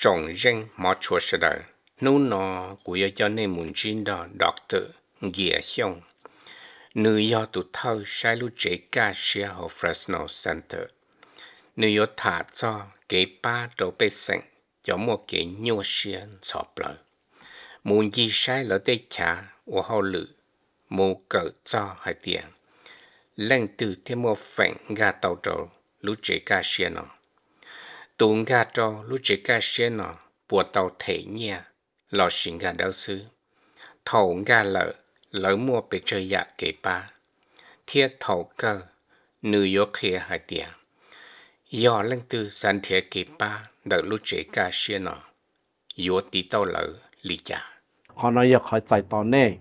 trồng danh mỏ chùa sơ đời nô nọ của yêu cho nên muốn chín đó đọc tự nghĩa xong nữ yêu tụ thơ sai lưu chế ca xe hồ Fresno Center nữ yêu thả cho kế ba đồ bê sẵn cho một kế nhua xe sọ bờ muốn gì sai lỡ tê chả của hồ lự mù cỡ cho hai tiền lên từ thêm một phản gà tàu trầu lưu chế ca xe nào tuôn gà cho lúc chỉ gà xe nó bùa tàu thể nhẹ lò xin gà đau xứ thầu gà lợ lỡ mua bị chơi dạ kế ba thiết thầu cơ New York kia hai tiền do lên từ sản thiết kế ba đợi lúc chỉ gà xe nó yếu tí tàu lỡ lý trả họ nói giờ khỏi chạy tàu nè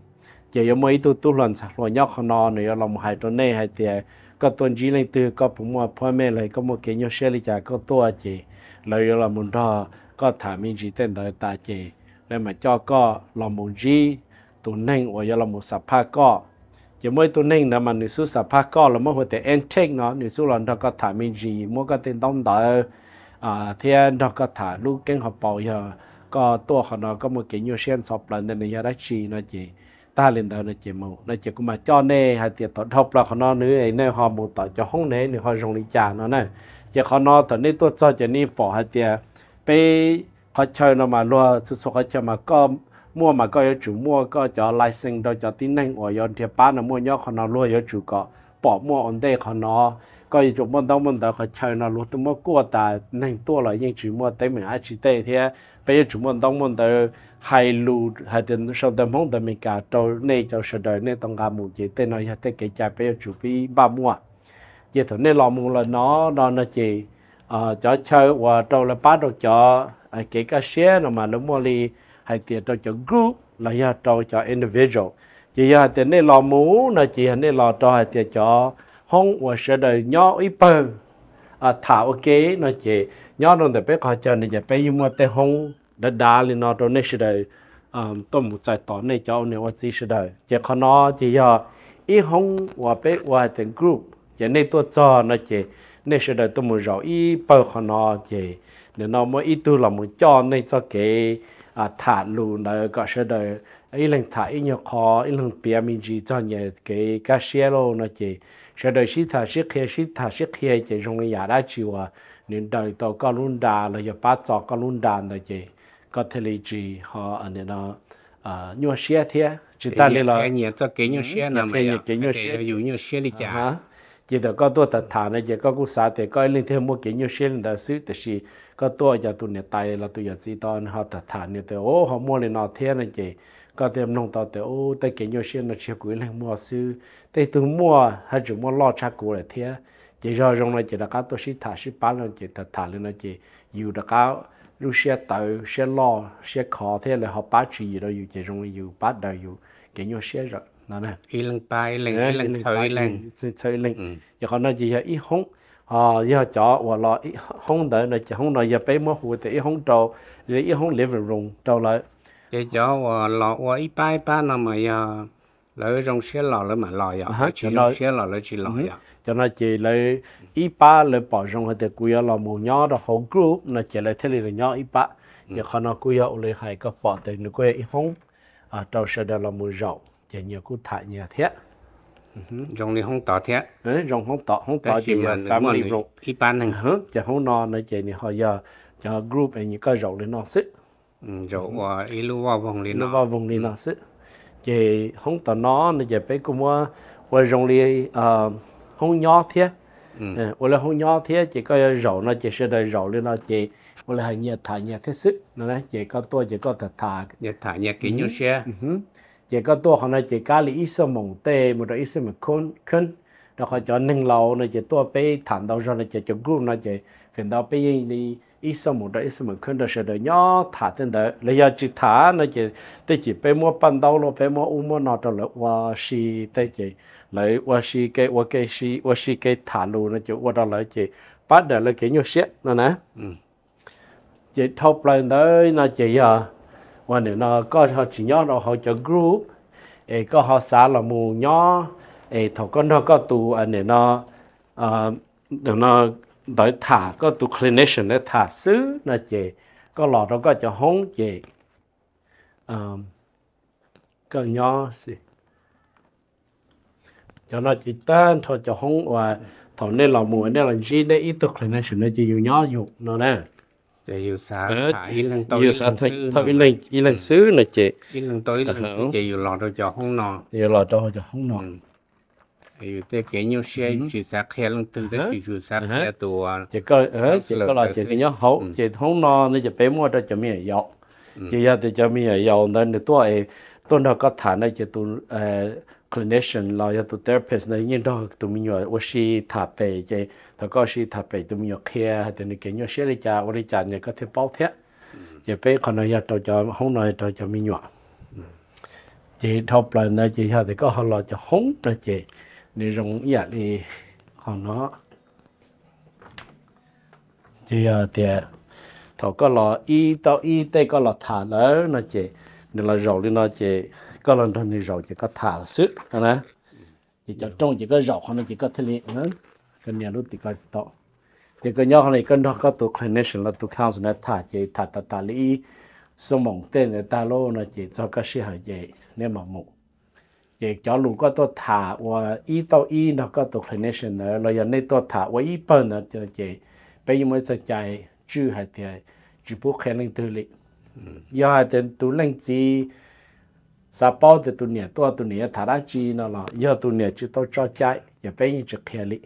giờ mới tu tu lần sạc lo nhóc họ nó nữa lòng hai tàu nè hai tiền có tuần chỉ lên từ có phụ mua phụ mẹ lại có một cái nhau xe đi chả có tua à chị lại là muốn đó có thả mình chỉ tên đời ta chị nên mà cho có làm muốn gì tụi nên ở giờ là một sạp pha có chỉ mới tụi nên là mà nữ số sạp pha có là mới hồi tới antique nó nữ số lần đó có thả mình gì mua cái tên đông đời à thì đó có thả lúc kinh học bảo giờ có tua họ nó có một cái nhau xe sọp lần nên là đã chi nó chị ta lên đó nó chỉ mù nó chỉ cũng mà cho nè hay tiệt tổ thọc là nó nữa ấy nè họ mù tổ cho không nè nữa họ dùng lý trả nó nè chỉ họ nó tổ nè tôi cho cho nè bỏ hay tiệt bây họ chơi nó mà lo số số họ chơi mà có mua mà có chủ mua có cho license đó cho tin nè, ở yon thiệp bán nó mua nhớ họ nó lo yếu chủ có bỏ mua ổn đây họ nó có chủ mua đâu mua đâu họ chơi nó lo tôi mua cua ta nè tua lại nhưng chủ mua tới mình ai chỉ tệ thế bây giờ chủ mua đâu mua đâu hai lu hai tiền sau đó mong đợi mình cả trâu này cho sợ đời này tông gà mù chỉ tên nói hay cái trái bây giờ chủ bị ba mua chỉ thôi nên lo mua là nó nó là chỉ ờ, cho chơi và trâu là bắt được cho cái cái xe nó mà nó mua đi hay tiền trâu cho group là giờ trâu cho individual chỉ giờ tiền này lo mù là chỉ nên lo trâu hay tiền cho không và sợ đời nhỏ ít bơ à thảo cái nó chỉ nhỏ nó để bé coi chơi này giờ bé mua tê hông đã đá lên nó rồi nè sẽ đời tôi muốn giải tỏa này cho ông này ว่าจีเสด็จเจ้าคนนอจียออีห้องว่าเป็ว่าถึงกลุ่มเจ้าในตัวจอนะเจ้าในเสด็จตัวมือเราอีเปิดคนนอเจ้าเนี่ยน้องมืออีตัวเรามือจอในจะเกอ่าถาดลูนเออก็เสด็จอีหลังถาอีเนี่ยคออีหลังเปียมีจีจอนเนี่ยเกกาเชียโลนะเจ้าเสด็จชิถาชิเคียชิถาชิเคียเจ้าตรงนี้อยากได้จีว่าเนี่ยเดินตัวก็ลุ่นดาเลยอย่าป้าจอก็ลุ่นดาเลยเจ้า có thể lấy chỉ họ ở nơi đó nhu xe thế chỉ ta lý là cái nhiều cho cái nhiều xe nào mà cái nhu xe ví nhu nhiều xe đi chả chỉ được có tôi thật thà này chỉ có cú xã thì có linh thêm mua cái nhiều xe là xứ thì chỉ có tôi giờ tôi này tay là tôi giờ chỉ to họ thật thà này thì ô họ mua lên nó thế này chỉ có thêm nông tao thì ô tôi cái nhu xe nó chỉ quý lên mua xứ tay tôi mua hay chỉ mua lo chắc của là thế chỉ rồi trong này chỉ là các tôi sĩ thà sĩ bán lên chỉ thật thà lên nó chỉ dù được các lúc xe tàu xe lo xe khó thế là họ bắt chỉ rồi dù chỉ trong dù bắt đầu dù cái nhau xe rồi nó nè y lần bay lần y lần chơi lần chơi lần giờ họ nói gì ít không ờ, họ giờ chó và lo ít không đợi là chỉ không đợi giờ bé mua hồ thì ít không trâu rồi ít không live rung trâu lại cái chó và lo và ít bay ba năm mà giờ lấy trong xe lò lấy mà lò ya chỉ rong xe lò ừ lấy chỉ lò ya cho nó chỉ lấy ít ba lấy bỏ trong hơi từ cuối lò mù nhỏ đó không group là chỉ lấy thế là nhỏ ít ba giờ khi nó cuối hậu lấy hay có bỏ từ nó quê ít không à trong sẽ đó là mù rậu chỉ nhiều cú thải nhà thế trong ừ đi không tỏ thế trong ừ, không tỏ không tỏ chỉ là sáu mươi rong ít ba này hứ chỉ không no nữa chỉ này họ giờ cho group này những cái rậu lên nó sức rậu và ít lưu vào vùng lên nó vào vùng lên nó sức chị không tao nó nó giờ phải cùng mua ờ, qua rong li không ờ, nhỏ thế ừ. ờ, hoặc là không nhỏ thế chỉ có rổ nó chỉ sẽ đời rổ lên nó chỉ hoặc là hàng thả nhiệt thế sức nó nói chỉ có tôi chỉ có thật thả nhiệt thả nhiệt kỹ ừ nhiêu xe ừ chỉ có tôi hôm nay chỉ cá lý ít sơ mỏng tê một đôi ít sơ mỏng khôn khôn nó có cho nâng lâu nó chỉ tua bé thản đâu rồi nó chỉ cho group nó chỉ phần đâu bé đi ít số một đó ít số một khuyên đó sẽ được nhỏ thả tên đó lấy giờ chỉ thả nó chỉ tới chỉ bé mua ban đầu nó bé mua u mua nọ cho lợi qua xì tới chỉ lấy qua xì cái qua cái xì qua xì cái thả luôn nó chỉ qua đó lợi chỉ bắt được lấy cái như xét nó nè chỉ thâu lên tới nó chỉ giờ và nếu nó có họ chỉ nhỏ nó họ cho group có họ xả là mù nhỏ ấy con nó có tu anh à, này nó à, được nó đợi thả có tu clinician để thả xứ nó chị có lọ đó có cho hóng chị à, có nhỏ gì cho nó chỉ thôi cho hóng và thầu nên là mùa nên là gì để ý tục clinician nó chỉ dùng nhỏ dùng nó nè để yêu xa phải lần tối yêu xa thôi thôi lần lần xứ nè chị lần tối lần xứ chị yêu lọ đó cho hóng nọ yêu lọ đó cho hóng nọ ừ. 有的给你些就啥开了都的是就啥开多啊。这个呃，这个啦，这个要好，这通呢，你就别摸着这面要，这要的这面要，那你多哎，多那个谈呢，就都呃。clinician เราจะตัว therapist นั่นยิ่งดอกตัวมีอยู่ว่าชีทาไปใจถ้าก็ชีทาไปตัวมีอยู่เคลียร์แต่ในเกี่ยวเชื่อเลยจ้าวันจันทร์เนี่ยก็เทปเป้าเทะจะไปคนเราอยากตัวจะห้องเราตัวจะมีอยู่จีทบเลยนะจีเขาแต่ก็เขาเราจะห้องนะจี để rộng dạ thì còn nó thì ờ, thì ờ, thầu có lò y y tê có lò thả lỡ nó chỉ nên là rầu đi nó chỉ có lần thôi thì rầu chỉ có thả sức cho trong chỉ có không nó chỉ có thế cái nhà lúc thì có tao thì cái nhau này cái đó có tụ clinician nó thả chỉ thả thả thả lý số mỏng tên người ta lô nó chỉ cho các sĩ hậu dạy nếu ยจอลูก็ตัวถาว่าอีตัวอีนก็ตัว clinician เราอย่างในตัวถาว่าอีเปิ้ลนะจะเจไปยังไม่สนใจจู่หายใจจู่พวกแข็นตัวเลยย่าเดินตัวเล่งจีซาปอดตัวเนี้ยตัวตัวเนี้ยถาราจีนั่นแหละย่าตัวเนี้ยจู่ตัวจอดใจอย่าไปยังจะแค็งเลย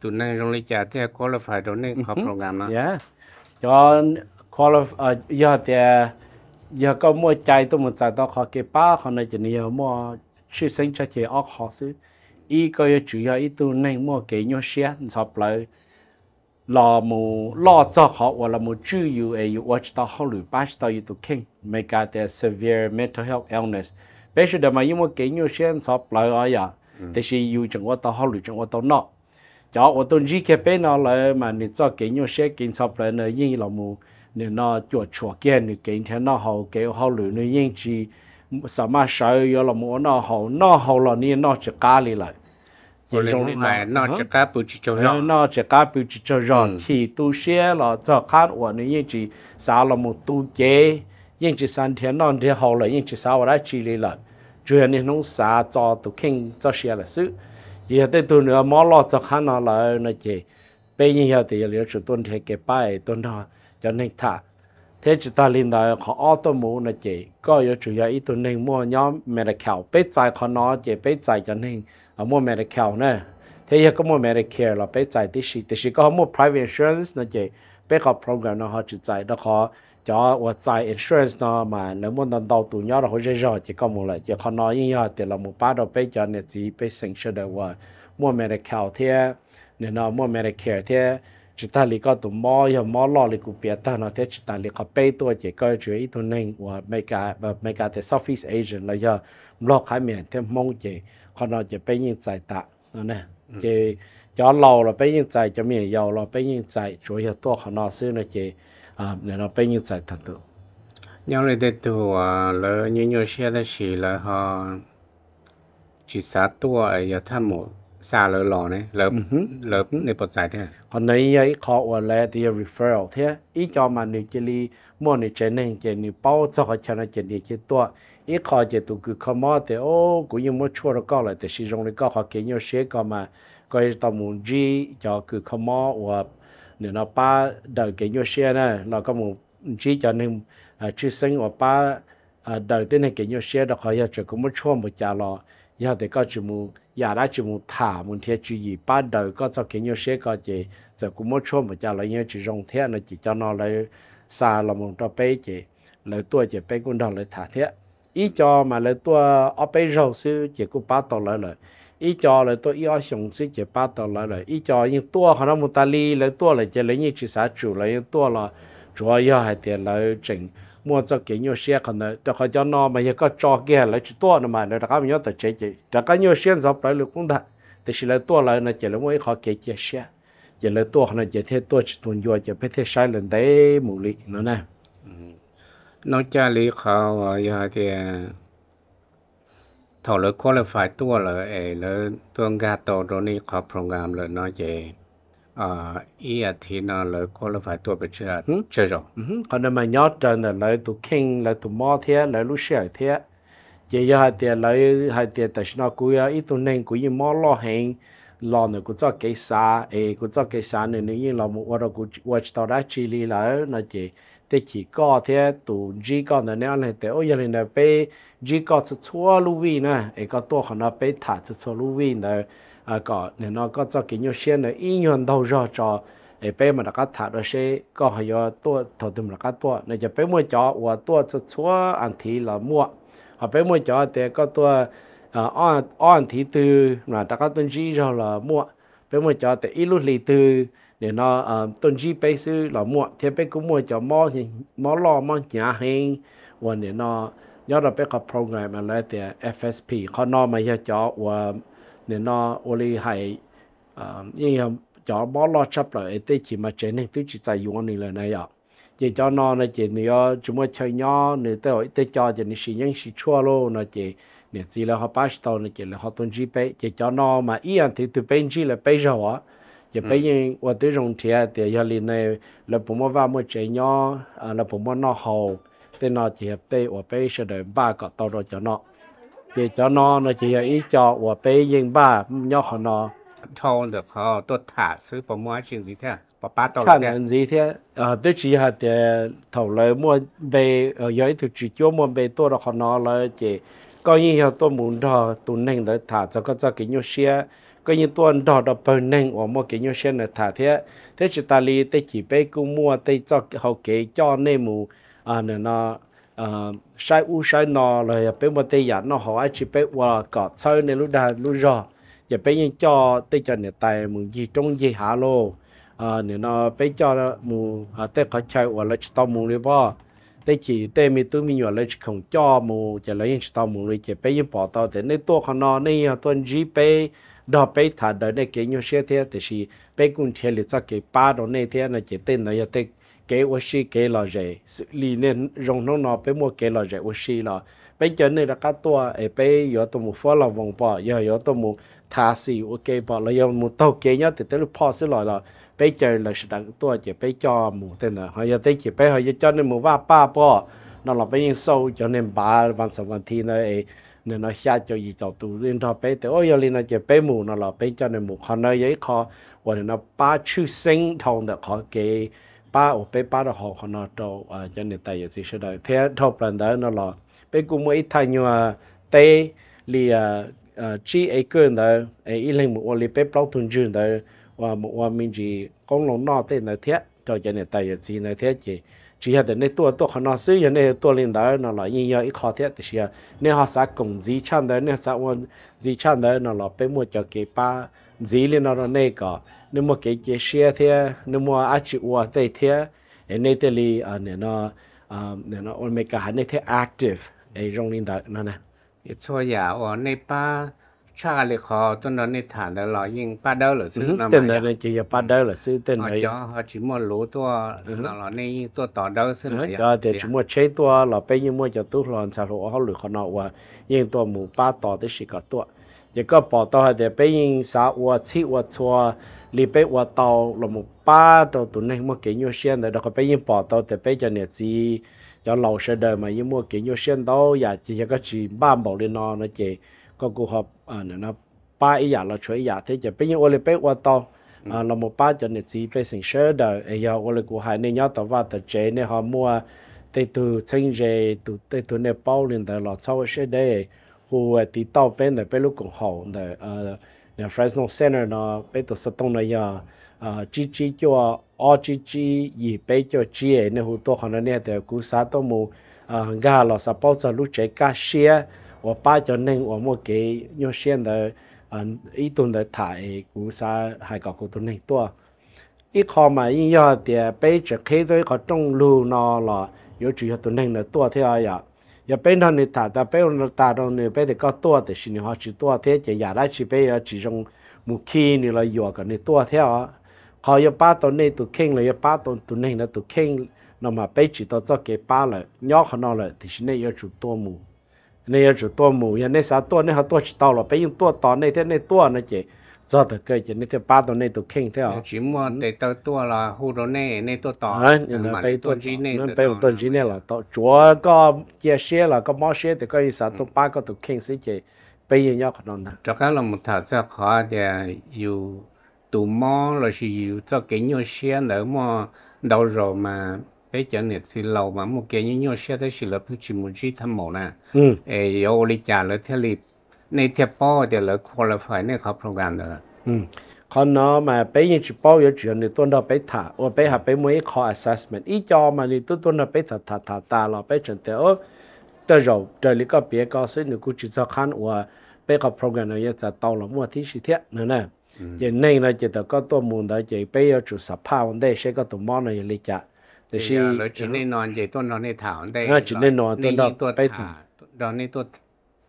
ตัวนั่งลงเลยจ่าที่ q u a l ฟายตัวนี้ครอบโปรแกรมนะย่า้อน qualify ย่าเดียย่าก็มั่วใจตัวมันจะต่องขอเก็บป้าเขาในจะเนี่ยมั่ว sư sinh cho chị óc họ sư y có yêu chủ yếu y tu nên mua cái nhau xe sập lại lo mù lo cho họ hoặc là mù chú yếu ấy yếu watch tao họ lùi bắt tao yếu tu kinh make out their severe mental health illness bây giờ mà yếu mua cái nhau xe sập lại ấy à thì sư yếu chẳng qua tao họ lùi chẳng qua tao nọ cho ô tô gì cái bên nó là mà nị cho cái nhau xe kinh sập lại nơi yên lo mù nị nó chuột chuột kia nị kinh thế nó họ cái họ lùi nơi yên chỉ sao mà sợ yo là muốn nó hậu nó hậu là ni nó chỉ cá li lại chỉ trong này nó chỉ cá bự chỉ cho rồi nó chỉ cá bự chỉ cho rồi thì tu xe là cho khác của nó như chỉ sao là một tu chế nhưng chỉ san thiên non thì hậu là nhưng chỉ sao đã chỉ li lại yếu là nó xa cho tu kinh cho xe là sự giờ tới tu nữa mò lo cho khác nó là nó chỉ bây giờ thì liệu sự tuân theo cái bài tuân theo cho nên thả thế chỉ ta linh đó họ auto mũ là chỉ có yếu chủ yếu ít tuần nên mua nhóm mẹ là kẹo bế trái khó nó chỉ bế trái cho nên ở à, mua mẹ là kẹo nè thế giờ có mua mẹ là kẹo là bế trái tí xí tí xí có mua private insurance là chỉ bế họ program nó họ chỉ trái đó họ cho và trái insurance nó mà nếu muốn đàn đầu tù nhau là họ dễ dàng chỉ có một lại chỉ khó nó như nhau thì là một ba đầu bế cho nên chỉ bế sinh sure được mua mẹ là kẹo thế nên nó mua mẹ là kẹo thế chỉ ta lý có tụ mò giờ mò lo lý cụ biết ta nó thế chỉ ta lý có bay tua chỉ có chú ý tụ nên và mấy cả và mấy cả thế Southeast Asian là giờ lo khai miệng thêm mong chỉ còn nó chỉ bay như giải ta nó nè chỉ cho lâu là bay như giải cho miệng giàu là bay như giải chủ yếu tua còn nó xưa nó chỉ à nên nó bay như giải thật tụ nhau này để tụ à lỡ như nhiều xe đó chỉ là họ chỉ sát tua ở giờ tham một xa lỡ này lớp ừ lớp này bật giải thế à? còn nấy ấy khó ở lại referral thế ít cho mà chỉ đi mua nếu chơi này chơi nếu bao cho họ chơi này chơi đi chơi to ít khó chơi cứ không mất thế ô cũng như mua chua rồi có lại dụng được họ kiếm nhiều xe có mà coi tao muốn gì cứ không mất nếu nó ba đời kiếm nhiều xe này nó có một chỉ cho nên chữ à, sinh và ba à, đời tên này kiếm nhiều xe họ giờ chỉ có mua chua một chả lọ 以後哋個全部廿拉全部塔門貼住二班 đầu 個就見要寫個字，就估冇錯冇就嚟要住用貼呢，只叫 nó lấy xa là một trò bé chứ lấy tua chỉ bé cũng đâu lấy thả thiết ý cho mà lấy tua ở bé rau sư chỉ cũng bắt đầu lấy rồi ý cho lấy tua ý ở sông chỉ bắt đầu lấy rồi ý cho nhưng tua họ nó một ta ly lấy tua lấy chỉ lấy như chỉ chủ lấy tua là chủ yếu hay tiền lấy chỉnh mua cho cái nhiều xe còn nữa đó có cho nó mà giờ có cho kia lại chút to nữa mà nó đã nhớ tới chế chế đã có nhiều xe dọc lại được cũng đã thì chỉ là to lại nó chỉ là mỗi khó cái chế xe chỉ là to nó chỉ thế to chỉ tuần vừa chỉ phải thế sai lần đấy mù lị nó nè nó cha lý khó và giờ thì thầu lỡ qualify tua lỡ ấy lỡ tuần gà tổ rồi này khó program rồi nó chỉ à ý thì nó là có là phải tuổi bây giờ rồi ừ còn nếu mà nhớ trên là lấy tụ kinh lấy tụ mò thế lấy lúc xe thế chỉ giờ hai tiền lấy hai tiền tại sao cú ya ít tụ nên cú yên mò lo hẹn lo nữa cú cho cái xa ấy cú cho cái xa nữa nếu như là một vài cú watch tao đã chỉ lý là ờ, nó chỉ thế chỉ thế tụ chỉ có là nếu là thế ôi giờ là bé chỉ có chút chua lưu vi nè ấy có tua khả bé thả chút chua lưu vi nè à có nên nó có cho cái nhiều xe là ý nhận đầu ra cho ấy bé mà đã thả đó xe có hay là tua thầu tìm là cái tua nên cho bé mua chó và tua cho chúa ăn thì là mua họ bé mua chó thì có tua à, ăn ăn thì từ là đã có tuần chi cho là mua bé mua chó thì ít lúc lì từ nên nó à, tuần chi bé sư là mua thì bé cũng mua chó mua thì mua lo mua nhà hàng và để nó nhớ là bé có program là thì FSP họ nó mà cho chó và nên nó ô li hay à, nhưng cho bỏ lo chấp rồi tê chỉ mà chế nên tôi chỉ tại dùng này là này ạ chỉ cho nó là chỉ nếu chúng mà chơi nhỏ nếu tới hỏi tới cho thì nên sinh nhân sự chua luôn là chỉ nếu chỉ là họ bắt đầu là chỉ là họ tuân chỉ bé chỉ cho nó mà ý anh thì tôi bên chỉ là bây giờ ạ chỉ bây giờ ừ. qua tới dùng thiệt à, thì giờ liền này là bố mẹ vào một chế nhỏ à, là bố mẹ nó hầu tê nó chỉ hợp tới và bây giờ ba cái tao rồi cho nó chỉ cho nó nó chỉ là ý cho của bé yên ba nhỏ họ nó thâu được họ tôi thả sự bỏ mua chuyện gì thế bỏ ba tàu thả chuyện gì thế ờ tôi chỉ là để thầu lấy mua về ở ờ, dưới thì chỉ cho mua về tôi là họ nó là chỉ coi như là tôi muốn cho tụi nên để thả cho các cho cái nhau xe coi như tôi đó đỏ bên nên ở mua cái nhau xe này thả thế thế chỉ ta li tới chỉ bé cũng mua tới cho họ cái cho nên mù à nó Ờ, sai u sai nọ rồi bé một tây giả nó hỏi chỉ bé qua cọ sau này lúc đó lúc giờ giờ bé nhưng cho tây cho này tài mừng gì trong gì hạ lô à ờ, nếu nó bé cho mù à tây có chơi qua lấy tao mù đi bao tây chỉ tây mi tu mi nhỏ lấy không cho mù giờ lấy tao mù đi giờ bé nhưng bỏ tao thế nên tôi còn nó này tuần gì bé đó bé thà đợi này cái nhau xe thế thì chỉ bé cũng theo lịch cho cái ba đó này thế là chỉ tên là giờ tên kế ô xí kế là rẻ xử lý nên rong nó nó bé mua kế là rẻ ô xí là bé chờ nên là các tua ấy bé giờ tôi muốn phó là vòng bỏ giờ giờ tôi muốn thả xì ok bỏ là giờ muốn tàu kế nhá thì tới lúc phở sẽ lại là bé chờ là sẽ đặt tua chỉ bé cho mù tên là họ giờ tới chỉ bé hay giờ cho nên mua ba ba bỏ nó là bé yên sâu cho nên ba vạn sáu vạn thi này ấy nên nó xa cho gì cho tù liên thọ bé thì ôi liên nó chỉ bé mù nó là bé cho nên mù họ nói giấy khó và nó ba chữ sinh thông được họ kế ba ô bé ba đó họ họ nó trâu à cho nên tại giờ gì sẽ đợi thế thọ phần đó nó là bé cũng mới thay nhau tê li à chi ấy cơ đó ấy ít lên một li bé bao tuần trước đó và một và mình chỉ con lồng nó tê là thế cho cho nên tại giờ gì là thế chỉ chỉ là nên tua tua họ nó xứ giờ nên tua lên đó nó là như giờ khó thế thì nên họ xã cùng gì chăn đó nên xã quân gì chăn đó nó là bé mua cho cái ba gì lên nó nó này cả nếu mà cái chế xe thì nếu mà ai chịu qua tay thì nơi đây thì à nè nó à ờ, nè nó ôn mấy cái hắn ấy active ấy trong linh đạo nó nè cái chỗ nhà ở nè ba cha lịch họ tôi nói nè thản đó là nhưng ba đâu ừ là sư nó tên là chỉ là ba đâu là sư tên ấy cho họ ờ, chỉ mua lúa tua nó là nè tua tỏ đâu sư nó cho thì dạ. chỉ mua chế tua là bây giờ mua cho tu lòn sao lúa họ lười họ nọ và nhưng tua mù ba tỏ thì chỉ có tua có chua 一個報道係啲俾人殺我、切我錯，你俾我到羅木巴到到呢麼幾樣先的，個俾人報道啲俾人日子有老實的嘛，因麼幾樣先到也只一個是八毛的呢，那只個顧客啊，那八一日了，除一日，thế chỉ 俾人我哋俾我到。à là một ba rồi cho đời mà đâu, nên chỉ à một ba cho chỉ phải sinh sơ đời ấy giờ tôi cũng hai nên nhớ tao vào tao chế nên họ mua từ từ sinh về từ từ từ nên bao liền tới lọt sau sẽ đây hồ tí tàu bên để bên lúc cũng hậu để nhà Fresno Center nó bên tổ sát tông này à chỉ chỉ cho ở chỉ chỉ gì bên cho chỉ ấy nên hồ tổ họ nó thì để cú sát tổ mù gà là sát bao giờ lúc chạy cá xe và ba cho nên và một cái nhiều xe để ít tuần để thải cú sát hai cái cú tuần này tổ ít khó mà yên giờ thì bây giờ khi tôi có trong lưu nó là yếu chủ yếu tuần này là tổ theo à ยาเป็นทองนิตาแต่เป็นตาตอนนี้เป็นก็ตัวแต่สิ่งนหัวชิตัวเท่จะอยากได้ชิเป็นชีจงมุขีนี่เราอยู่กันในตัวเท่าพอยาป้าตรงนี้ตุเข่งเลยยาป้าตรงตุเน่งนะตุเข่งนมาเป็นจีตัวเก็บป้าเลยยอกนอเลยที่สิ่งนี้ยังจุดตัวมูเนี่ยจุดตัวมูยังในส่ยสาตัวนี้เขาตัวชิตเอาเราไปยิงตัวตอนในเทในตัวนะเจ do từ cái chuyện này thì ba tuần này tụ kinh theo chỉ mua ừ. để tao tua là hồ đồ này này tôi tỏ à mà tôi tuần chỉ này nó bây tuần chỉ này là tao chúa có chia sẻ là có mua sẻ thì có ý sao tụ ba có tụ kinh sẽ chỉ bây giờ nhau còn nè cho cái là một thằng sẽ khó thì yêu tụ mua là gì yêu cho cái nhau sẻ nữa mà đâu rồi mà bây giờ này thì lâu mà một cái nhau sẻ thì là phải chỉ một chỉ thăm mộ nè ừ ấy ô đi trả lời theo lịch ในเทปยบป้อเดี๋ยวเราควรฝ่ฟยเนี่ยครับโปรแกรมเด้อืมคนเนาะมาไปยังจีป้อยู่ืนในต้นเราไปถ่าว่าไปหาไปม่ยขอแอสเซสเมนต์อีจอมาในตัวต้นเราไปถ่าถ่าถ่าตาเราไปจนแต่เออแต่เราเดี๋ยวก็เปลี่ยนก็สิ่งหนูกูจะจะคันว่าไปกับโปรแการเนี่ยจะต่อเราเมื่อที่สิเทียนั่นน่ะยังในเราจะต้องก็ตัวมุ่งแต่จะไปยังจุดสับภาพได้ใช้ก็ต้องมองในยี่ลิจ้ะแต่ใช่เราจะนนอนใจต้นนอนในถ่าได้เราจะนนอนต้นเราไปถ่าตอนนี้ตัว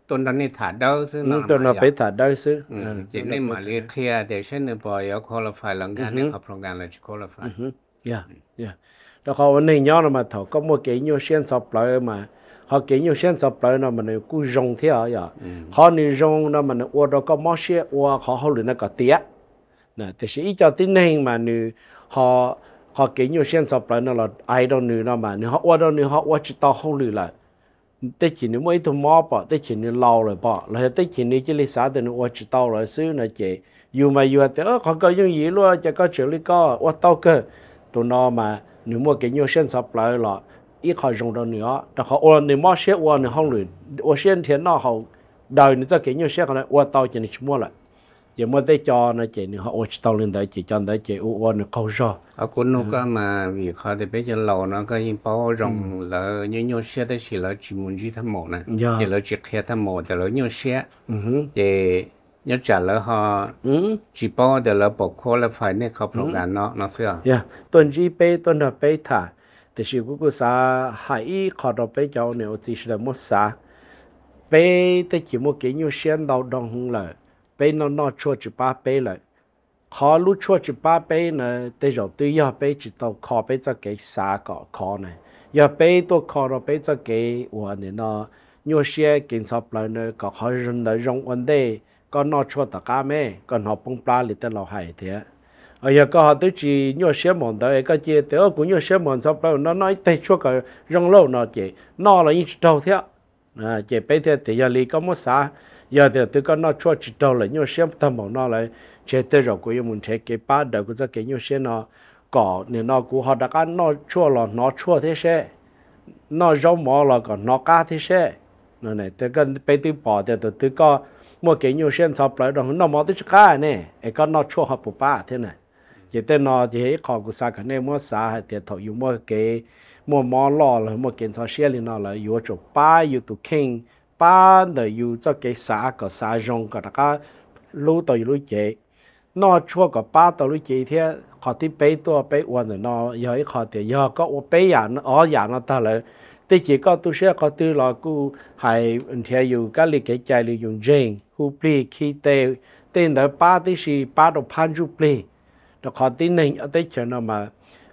tôi nói này thả đâu chứ ừ, nó tôi nói dạ. phải thả đâu chứ ừ, ừ, chỉ nên mà liên thia để xem nữa bỏ yếu qualify cái này học program là chỉ yeah yeah dạ, dạ. đó họ vấn đề nhỏ mà thầu có một cái nhiều sen sập lại mà họ kể nhiều sen sập lại nó mình cứ rong thế họ nên rong nó mình ô đó có mất xe ô họ họ luyện nó có tiếc nè thì sẽ cho tin này mà nữ họ họ kể nhiều sen sập lại nó là ai đâu nó mà nữ họ ô đâu nữ họ ô chỉ tao không tới chỉ nếu mấy thùng mò bỏ tới chỉ nếu lâu rồi bỏ rồi tới chỉ nếu chỉ lấy xã thì nó qua chỉ tàu rồi xứ là chị dù mà dù thì ơ còn có những gì luôn cho có chịu lý co qua tàu cơ tụi nó mà nếu mua cái nhiều sen sập lại là ít khỏi dùng đâu nữa đó họ ôn nếu mò xe ôi nếu không luyện qua sen thì nó họ đời nữa cho cái nhiều xe còn lại qua tàu chỉ nên mua lại giờ mới tới cho nó chị nữa họ ôi tao lên đấy chị cho đấy chị u nó câu cho ở cũng nó cái mà vì họ thì biết giờ lâu nó cái những bao rộng ừ. là như nhau xe tới chỉ là chỉ muốn gì tham mộ này dạ. chỉ là chỉ khe tham mộ thì là nhau xe ừ. thì nhớ trả lời họ ừ. chỉ bao thì là bỏ khô là phải nên học lòng gắn nó nó xưa yeah dạ. tuần gì bé tuần nào bé thả thì chỉ cũng có sa hãy khó đó bé cháu nếu chỉ là một sa bé thì chỉ một cái nhau xe đầu đồng hơn là bây nó nó chua chỉ ba bé lại khó lúc chua chỉ ba bé nè để rồi tôi giờ bé chỉ tàu khó bé cho cái xa cọ khó này giờ bé tôi khó rồi bé cho cái ủa này nó nhiều xe kiến sập lại nè có khó rừng lại rong vấn đề còn nó chua tất cả mẹ còn họ bông ba lít tàu hải thế ở giờ có họ tới chỉ nhiều xe mòn tới cái chị tới cũng nhiều xe mòn sau lại nó nói tay chua cái rong lâu nó chỉ, nó là như đâu thế à chỉ bé thế thì giờ lì có một xa giờ thì tôi có nói cho chỉ đâu là nhiều xem thầm bảo nó lại chế tới rồi của mình thế cái ba đầu cũng của cái nhiều xem nó có nên nó cũng họ đã có nó cho là nó cho thế sẽ nó giống mỏ là còn nó cá thế sẽ nó này tôi cần bây tôi bỏ thì tôi tôi có mua cái nhiều xem sập lại rồi nó mỏ tôi cá này cái có nó cho họ bộ ba thế này chỉ tên nó chỉ khó của sa cái này mua sa hay tiền thầu dùng mua cái mua mỏ lò là mua kiến thao xe lên nó là dùng cho ba dùng tụ kinh ba đời yêu cho cái xã có xã rong có đó lũ đời lũ chế nó chua có ba đời lũ chế thế họ thì bé to bé quan nó giờ họ thì giờ có ô bé ở nhà nó ta là thì chỉ tôi sẽ có tư là cô hay theo yêu các lý cái chạy lý dùng riêng hú bì khi tê tên đó ba tí sĩ ba đồ pan chú bì nó họ tin nên ở đây chờ nó mà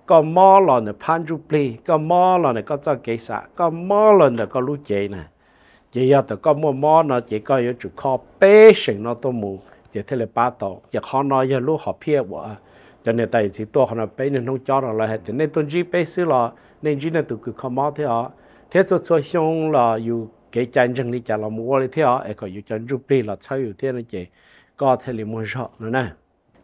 có mò lần là phan chụp bì có mò lần là có cho kế xã có mò lần là có lũ chế này chỉ giờ tụi có mua mò nó chỉ có yếu chủ kho bê sinh nó tôi mù chỉ thế là ba tổ giờ khó nói giờ lúc họ phía vợ cho nên tại chỉ tôi họ nó bê nên không cho nó lại hết nên tôi chỉ bê xí là nên chỉ nên tụi cứ khó mò thế họ thế cho cho xong là dù cái chân chân đi chả là mua lại thế họ ấy có dù chân chụp đi là sao dù thế nó chỉ có thể là mua rõ nữa nè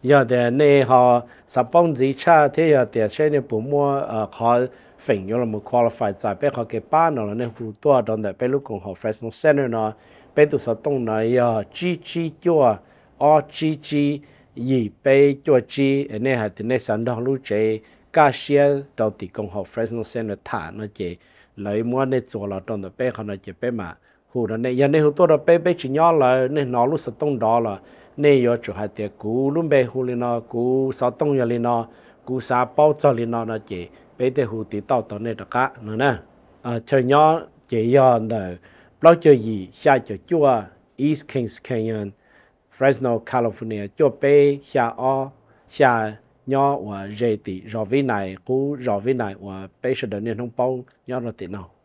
giờ thì này họ sắp bông gì cha thế giờ thì sẽ nên bù mua họ phình yo là mu qualified tại bé họ cái ba nó là nên hù tua đón đại bé lúc cùng họ Fresno Center nó bé tụ sao tông nó yo chi chi chua o chi chi gì bé chua chi nên hạt thì nên sản đó lúc chế ca xe đầu tỷ cùng họ Fresno Center thả nó chế lấy mua nên chỗ là đón đại bé họ nó chế bé mà hù nó nên giờ nên hù tua đó bé bé chỉ nhỏ là nên nó lúc sao tông đó là nên yo chủ hạt thì cú lúc bé hù lên nó cú sao tông yo lên nó cú sao bao cho lên nó nó chế bây giờ hủ tí tàu tao này đó cả nữa nè à chờ nhỏ chỉ do là bao giờ gì xa chờ chua East Kings Canyon Fresno California cho bé xa o xa nhỏ và dễ tí rõ vi này cú rõ vi này và bé sẽ đến nên không bao nhỏ là tí nào